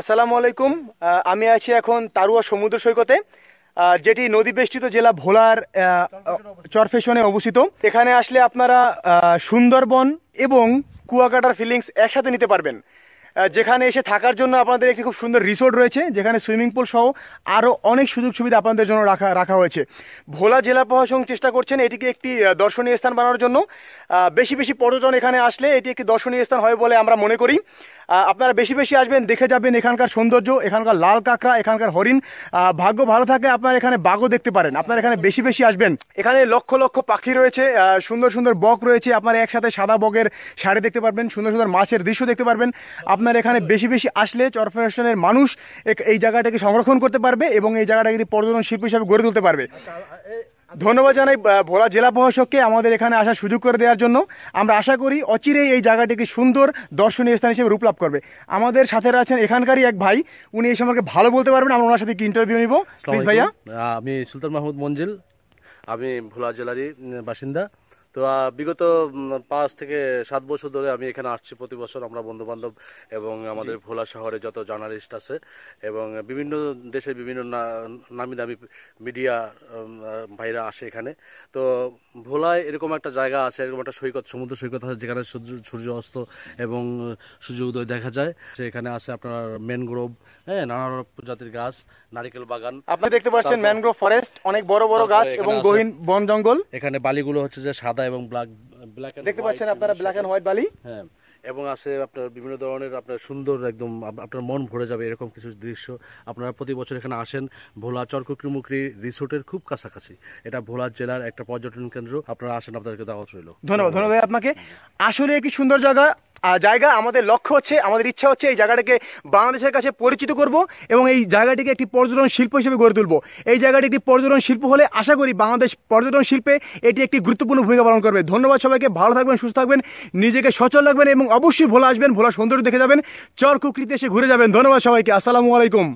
আসসালামু আলাইকুম আমি আছি এখন তারুয়া সমুদ্র সৈকতে যেটি নদী বেষ্টিত জেলা ভোলার চরফেশনে অবস্থিত এখানে আসলে আপনারা সুন্দরবন এবং কুয়াকাটার ফিলিংস একসাথে নিতে পারবেন যেখানে এসে থাকার জন্য আপনাদের একটি খুব সুন্দর রিসোর্ট রয়েছে যেখানে সুইমিং পুল সহ আরও অনেক সুযোগ সুবিধা আপনাদের জন্য রাখা রাখা হয়েছে ভোলা জেলা প্রশাসন চেষ্টা করছেন এটিকে একটি দর্শনীয় স্থান বানানোর জন্য বেশি বেশি পর্যটন এখানে আসলে এটি একটি দর্শনীয় স্থান হয় বলে আমরা মনে করি আপনারা বেশি বেশি আসবেন দেখে যাবেন এখানকার সৌন্দর্য এখানকার লাল কাঁকড়া এখানকার হরিণ ভাগ্য ভালো থাকে আপনারা এখানে বাঘও দেখতে পারেন আপনারা এখানে বেশি বেশি আসবেন এখানে লক্ষ লক্ষ পাখি রয়েছে সুন্দর সুন্দর বক রয়েছে আপনারা একসাথে সাদা বকের শাড়ি দেখতে পারবেন সুন্দর সুন্দর মাছের দৃশ্য দেখতে পারবেন আপনারা এখানে বেশি বেশি আসলে চরফেশনের মানুষ এই জায়গাটাকে সংরক্ষণ করতে পারবে এবং এই জায়গাটাকে পর্যটন শিল্প হিসাবে গড়ে তুলতে পারবে ধন্যবাদ জানাই ভোলা জেলা প্রশাসককে আমাদের এখানে আসার সুযোগ করে দেওয়ার জন্য আমরা আশা করি অচিরেই এই জায়গাটি একটি সুন্দর দর্শনীয় স্থান হিসেবে রূপ লাভ করবে আমাদের সাথে আছেন এখানকারই এক ভাই উনি এই সম্পর্কে ভালো বলতে পারবেন আমরা ওনার সাথে কি ইন্টারভিউ নিব প্লিজ ভাইয়া আমি সুলতান মাহমুদ মঞ্জিল আমি ভোলা জেলারই বাসিন্দা তো বিগত পাঁচ থেকে সাত বছর ধরে আমি এখানে আসছি প্রতি বছর আমরা বন্ধুবান্ধব এবং আমাদের ভোলা শহরে যত জার্নালিস্ট আছে এবং বিভিন্ন দেশের বিভিন্ন নামি দামি মিডিয়া ভাইরা আসে এখানে তো ভোলায় এরকম একটা জায়গা আছে এরকম একটা সৈকত সমুদ্র সৈকত আছে যেখানে সূর্য সূর্য অস্ত এবং সূর্য উদয় দেখা যায় সেখানে আছে আপনার ম্যানগ্রোভ হ্যাঁ নানা প্রজাতির গাছ নারিকেল বাগান আপনি দেখতে পাচ্ছেন ম্যানগ্রোভ ফরেস্ট অনেক বড় বড় গাছ এবং গহীন বন জঙ্গল এখানে বালিগুলো হচ্ছে যে সাদা সাদা এবং ব্ল্যাক ব্ল্যাক দেখতে পাচ্ছেন আপনারা ব্ল্যাক এন্ড হোয়াইট বালি হ্যাঁ এবং আছে আপনার বিভিন্ন ধরনের আপনার সুন্দর একদম আপনার মন ভরে যাবে এরকম কিছু দৃশ্য আপনারা প্রতি বছর এখানে আসেন ভোলা চরকুকরিমুকরি রিসোর্টের খুব কাছাকাছি এটা ভোলা জেলার একটা পর্যটন কেন্দ্র আপনারা আসেন আপনাদেরকে দাওয়াত রইল ধন্যবাদ ধন্যবাদ আপনাকে আসলে একটি সুন্দর জায়গা জায়গা আমাদের লক্ষ্য হচ্ছে আমাদের ইচ্ছা হচ্ছে এই জায়গাটাকে বাংলাদেশের কাছে পরিচিত করব এবং এই জায়গাটিকে একটি পর্যটন শিল্প হিসেবে গড়ে তুলব এই জায়গাটি একটি পর্যটন শিল্প হলে আশা করি বাংলাদেশ পর্যটন শিল্পে এটি একটি গুরুত্বপূর্ণ ভূমিকা পালন করবে ধন্যবাদ সবাইকে ভালো থাকবেন সুস্থ থাকবেন নিজেকে সচল রাখবেন এবং অবশ্যই ভোলা আসবেন ভোলা সৌন্দর্য দেখে যাবেন চর কুকরিতে এসে ঘুরে যাবেন ধন্যবাদ সবাইকে আসসালামু আলাইকুম